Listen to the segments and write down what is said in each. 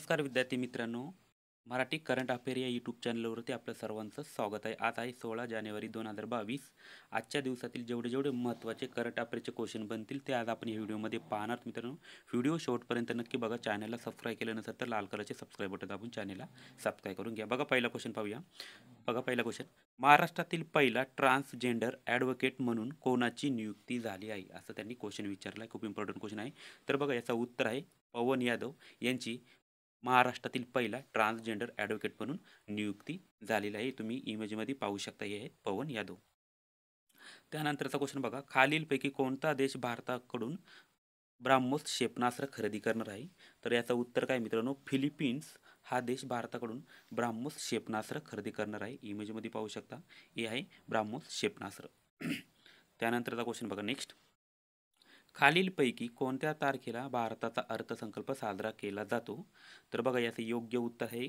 नमस्कार विद्यार्थी मित्रांनो मराठी करंट अफेअर या यूट्यूब चॅनलवरती आपलं सर्वांचं स्वागत आहे आज आहे सोळा जानेवारी दोन हजार बावीस आजच्या दिवसातील जेवढे जेवढे महत्त्वाचे करंट अफेअरचे क्वेश्चन बनतील ते आज आपण या व्हिडिओमध्ये पाहणार मित्रांनो व्हिडिओ शेवटपर्यंत नक्की बघा चॅनलला सबस्क्राईब केलं नसेल तर लाल कलरचे सबस्क्राईब बटन आपण चॅनलला सबस्क्राईब करून घ्या बघा पहिला क्वेश्चन पाहूया बघा पहिला क्वेश्चन महाराष्ट्रातील पहिला ट्रान्सजेंडर ॲडव्होकेट म्हणून कोणाची नियुक्ती झाली आहे असं त्यांनी क्वेश्चन विचारला आहे खूप इम्पॉर्टंट क्वेश्चन आहे तर बघा याचं उत्तर आहे पवन यादव यांची महाराष्ट्रातील पहिला ट्रान्सजेंडर ॲडव्होकेट म्हणून नियुक्ती झालेली आहे तुम्ही इमेजमध्ये पाहू शकता हे आहे पवन यादव त्यानंतरचा क्वेश्चन बघा खालीलपैकी कोणता देश भारताकडून ब्राह्मोस क्षेपणास्त्र खरेदी करणार आहे तर याचं उत्तर काय मित्रांनो फिलिपिन्स हा देश भारताकडून ब्राह्मोस क्षेपणास्त्र खरेदी करणार आहे इमेजमध्ये पाहू शकता हे आहे ब्राह्मोस क्षेपणास्त्र त्यानंतरचा क्वेश्चन बघा नेक्स्ट खालीलपैकी कोणत्या तारखेला भारताचा अर्थसंकल्प साजरा केला जातो तर बघा याचं योग्य उत्तर आहे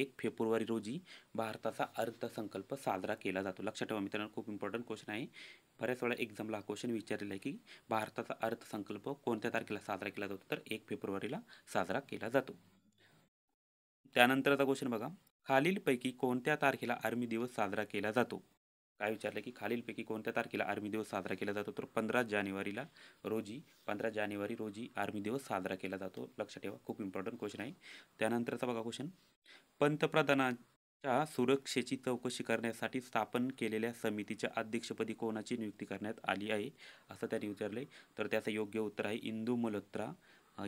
एक फेब्रुवारी रोजी भारताचा अर्थसंकल्प साजरा केला जातो लक्षात ठेवा मित्रांनो खूप इम्पॉर्टंट क्वेश्चन आहे बऱ्याच वेळा एक्झामला हा क्वेश्चन विचारलेला आहे की भारताचा अर्थसंकल्प कोणत्या तारखेला साजरा केला जातो तर एक फेब्रुवारीला साजरा केला जातो त्यानंतरचा क्वेश्चन बघा खालीलपैकी कोणत्या तारखेला आर्मी दिवस साजरा केला जातो काय विचारलं की खालीलपैकी कोणत्या तारखेला आर्मी दिवस साजरा केला जातो तर पंधरा जानेवारीला रोजी पंधरा जानेवारी रोजी आर्मी दिवस साजरा केला जातो लक्षात ठेवा खूप इम्पॉर्टंट क्वेश्चन आहे त्यानंतरचा बघा क्वेश्चन पंतप्रधानांच्या सुरक्षेची चौकशी करण्यासाठी स्थापन केलेल्या समितीच्या अध्यक्षपदी कोणाची नियुक्ती करण्यात आली आहे असं त्यांनी विचारले तर त्याचं योग्य उत्तर आहे इंदू मल्होत्रा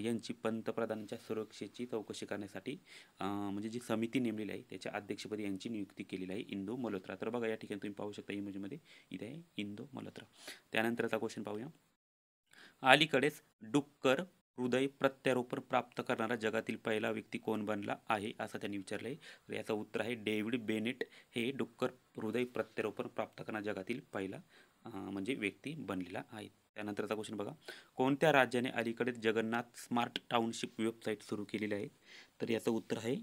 यांची पंतप्रधानांच्या सुरक्षेची चौकशी करण्यासाठी म्हणजे जी समिती नेमलेली आहे त्याच्या अध्यक्षपदी यांची नियुक्ती केलेली आहे इंदो मल्होत्रा तर बघा या ठिकाणी तुम्ही पाहू शकता इमेजमध्ये इथे आहे इंदो मल्होत्रा त्यानंतरचा क्वेश्चन पाहूया अलीकडेच डुक्कर हृदय प्रत्यारोपण प्राप्त करणारा जगातील पहिला व्यक्ती कोण बनला आहे असं त्यांनी विचारलं आहे तर याचं उत्तर आहे डेव्हिड बेनेट हे डुक्कर हृदय प्रत्यारोपण प्राप्त करणारा जगातील पहिला म्हणजे व्यक्ती बनलेला आहे त्यानंतरचा क्वेश्चन बघा कोणत्या राज्याने अलीकडे जगन्नाथ स्मार्ट टाउनशिप वेबसाईट सुरू केलेली आहे तर याचं उत्तर आहे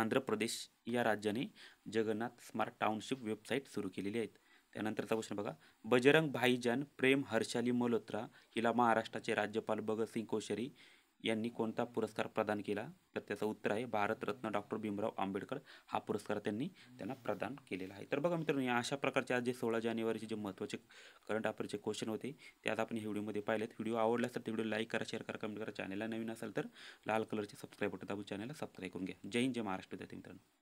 आंध्र प्रदेश या राज्याने जगन्नाथ स्मार्ट टाउनशिप वेबसाईट सुरू केलेली आहेत त्यानंतरचा प्रश्न बघा बजरंग भाईजान प्रेम हर्षाली मल्होत्रा हिला महाराष्ट्राचे राज्यपाल भगतसिंग कोश्यारी यांनी कोणता पुरस्कार प्रदान केला तर त्याचं उत्तर आहे भारतरत्न डॉक्टर भीमराव आंबेडकर हा पुरस्कार त्यांनी त्यांना प्रदान केलेला आहे तर बघा मित्रांनो या अशा प्रकारचे आज जे सोळा जानेवारीचे जे महत्त्वाचे करंट अफेअरचे क्वेश्चन होते ते आज आपण व्हिडिओमध्ये पाहिलेत व्हिडिओ आवडला असेल तर व्हिडिओ लाईक करा शेअर करा कमेंट करा चॅनलला नवीन असेल तर लाल कलरचे सबस्क्राईब बटन दाबून चॅनलला सबस्क्राईब करून घ्या जय हिंद जय महाराष्ट्र विद्यार्थी मित्रांनो